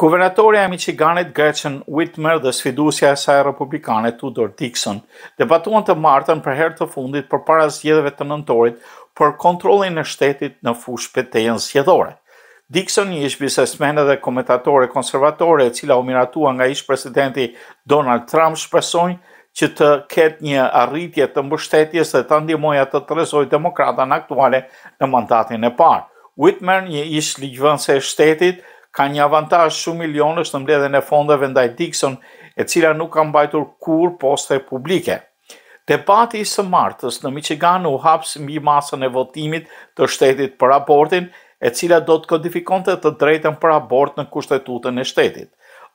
Guvernatorja e Michiganit Gretchen Whitmer dhe sfidusja e saj republikane Tudor Dixon debatuan të martën për herë të fundit përpara zgjedhjeve të nëntorit për kontrollin e shtetit në fush betejën zgjedhore. Dixon një ish bisesmene dhe komentatore konservatore e cila u miratua nga ish presidenti Donald Trump shpesojnë që të ketë një arritje të mbështetjes dhe të ndimoja të të rezoj demokrata në aktuale në mandatin e parë. Whitmer, një ish ligjvënse e shtetit, ka një avantaj shumë milionës në mbledhen e fondeve ndaj Dixon, e cila nuk ka mbajtur kur poste publike. Debati i së martës në Michigan u hapsë mbi masën e votimit të shtetit për abortin, e cila do të kodifikon të të drejten për abort në kushtetutën e shtetit.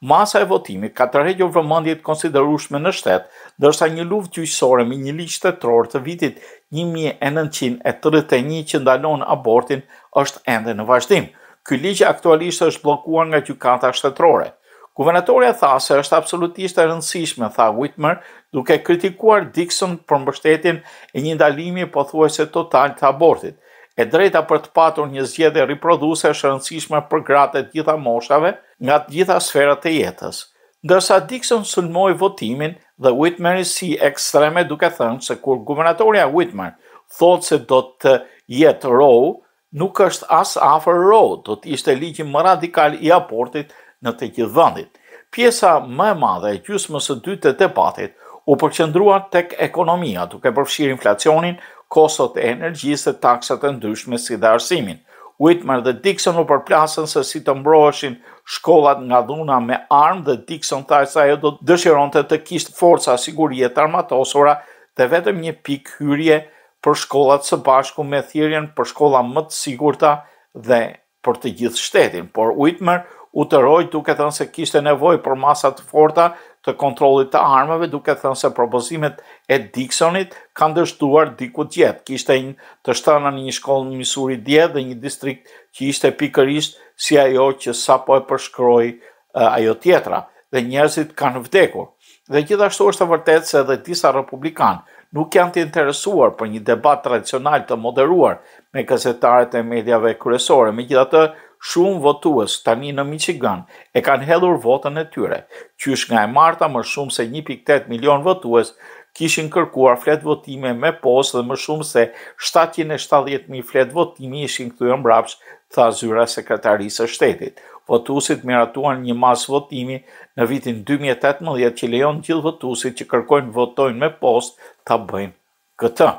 Masa e votimit ka të regjur vëmëndjet konsiderushme në shtet, dërsa një luft gjysore me një liqë të trorë të vitit 1931 që ndalon abortin është ende në vazhdimë. Ky ligj aktualisht është bllokuar nga gjykata shtetërore. Guvernatorja tha se është absolutisht e rëndësishme, tha Whitmer, duke kritikuar Dixon për mbështetjen e një ndalimi pothuajse total të abortit. E drejta për të patur një zgjedhje riproduse është e rëndësishme për gratë të gjitha moshave, nga të gjitha sferat e jetës. Ndërsa Dixon sulmoi votimin dhe Whitmer si ekstreme duke thënë se kur guvernatorja Whitmer thotë se do të jetë Roe, nuk është as afer road, do të ishte ligji më radikal i aportit në të gjithë vëndit. Pjesa më e madhe e gjusë së dytë të debatit u përqendrua tek ekonomia, duke përfshirë inflacionin, kosot e energjisë dhe taksat e ndryshme si dhe arsimin. Whitmer dhe Dixon u përplasën se si të mbroheshin shkollat nga dhuna me armë dhe Dixon tha se e do dëshiron të të kishtë forca sigurie të armatosura dhe vetëm një pik hyrje për shkollat së bashku me thirrjen për shkolla më të sigurta dhe për të gjithë shtetin. Por Whitmer u duke thënë se kishte nevojë për masa të forta të kontrollit të armëve, duke thënë se propozimet e Dixonit kanë dështuar diku të jetë. Kishte një të shtrënë në një shkollë në Missouri dhe dhe një distrikt që ishte pikërisht si ajo që sapo e përshkroi ajo tjetra dhe njerëzit kanë vdekur. Dhe gjithashtu është e vërtetë se edhe disa republikanë nuk janë të interesuar për një debat tradicional të moderuar me gazetarët e mediave kryesore. Megjithatë, shumë votues tani në Michigan e kanë hedhur votën e tyre. Qysh nga e marta më shumë se 1.8 milion votues kishin kërkuar flet votime me posë dhe më shumë se 770.000 flet votimi ishin këtu e mbrapsh tha zyra sekretarisë së shtetit votusit miratuan një mas votimi në vitin 2018 që lejon gjithë votusit që kërkojnë votojnë me post të bëjnë këtë.